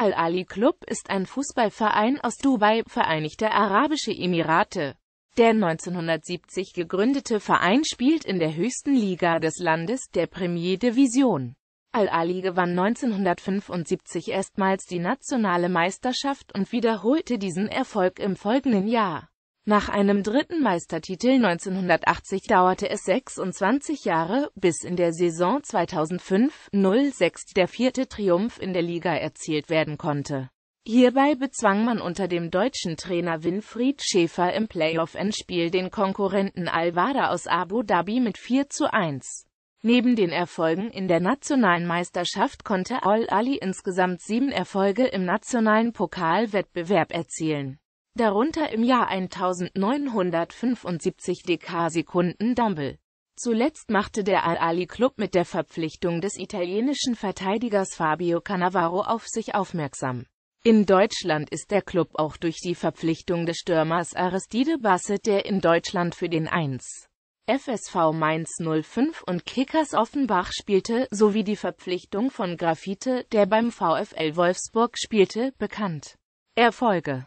Al-Ali Club ist ein Fußballverein aus Dubai, Vereinigte Arabische Emirate. Der 1970 gegründete Verein spielt in der höchsten Liga des Landes, der Premier Division. Al-Ali gewann 1975 erstmals die nationale Meisterschaft und wiederholte diesen Erfolg im folgenden Jahr. Nach einem dritten Meistertitel 1980 dauerte es 26 Jahre, bis in der Saison 2005-06 der vierte Triumph in der Liga erzielt werden konnte. Hierbei bezwang man unter dem deutschen Trainer Winfried Schäfer im Playoff-Endspiel den Konkurrenten Al-Wada aus Abu Dhabi mit 4 zu 1. Neben den Erfolgen in der nationalen Meisterschaft konnte Al-Ali insgesamt sieben Erfolge im nationalen Pokalwettbewerb erzielen darunter im Jahr 1975 Dk-Sekunden Dumble. Zuletzt machte der Al-Ali-Club mit der Verpflichtung des italienischen Verteidigers Fabio Cannavaro auf sich aufmerksam. In Deutschland ist der Club auch durch die Verpflichtung des Stürmers Aristide Bassett, der in Deutschland für den 1. FSV Mainz 05 und Kickers Offenbach spielte, sowie die Verpflichtung von Graffite, der beim VfL Wolfsburg spielte, bekannt. Erfolge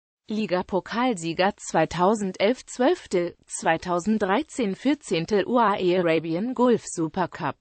Liga-Pokalsieger 2011 12., 2013 14. UAE Arabian Gulf Super Cup.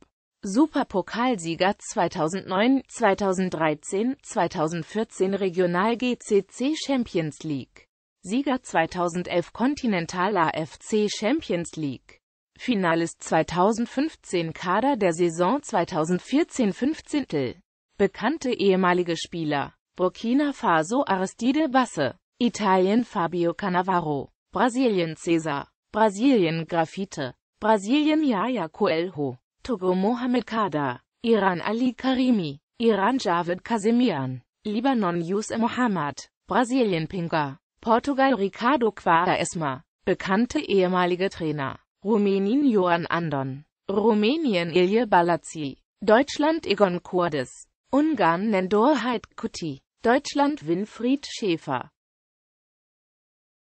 Superpokalsieger 2009, 2013, 2014 Regional GCC Champions League. Sieger 2011 Continental AFC Champions League. Finalist 2015 Kader der Saison 2014-15. Bekannte ehemalige Spieler. Burkina Faso Aristide Basse. Italien Fabio Cannavaro, Brasilien Cesar, Brasilien Graffite, Brasilien Yaya Coelho, Togo Mohamed Kada, Iran Ali Karimi, Iran Javed Kasemian, Libanon Yus Mohammad, Brasilien Pinga, Portugal Ricardo Quara bekannte ehemalige Trainer, Rumänien Johan Andon, Rumänien Ilje Balazzi, Deutschland Egon Kurdes, Ungarn Nendor Kuti, Deutschland Winfried Schäfer,